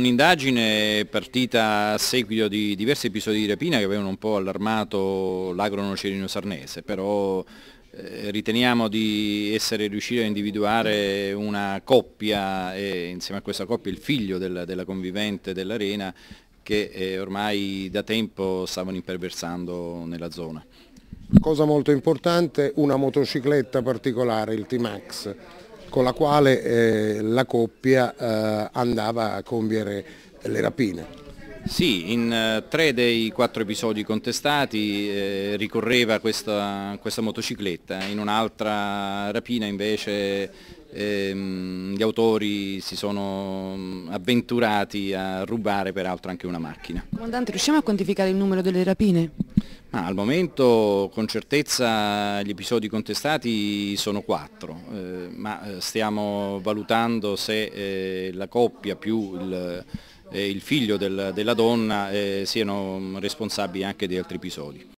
Un'indagine partita a seguito di diversi episodi di rapina che avevano un po' allarmato l'agro nocerino sarnese, però eh, riteniamo di essere riusciti a individuare una coppia e insieme a questa coppia il figlio del, della convivente dell'arena che eh, ormai da tempo stavano imperversando nella zona. Cosa molto importante, una motocicletta particolare, il T-Max con la quale eh, la coppia eh, andava a compiere le rapine. Sì, in eh, tre dei quattro episodi contestati eh, ricorreva questa, questa, motocicletta, in un'altra rapina invece ehm, gli autori si sono mm, avventurati a rubare peraltro anche una macchina. Comandante, riusciamo a quantificare il numero delle rapine? Ma al momento con certezza gli episodi contestati sono quattro, eh, ma eh, stiamo valutando se eh, la coppia più il, eh, il figlio del, della donna eh, siano responsabili anche di altri episodi.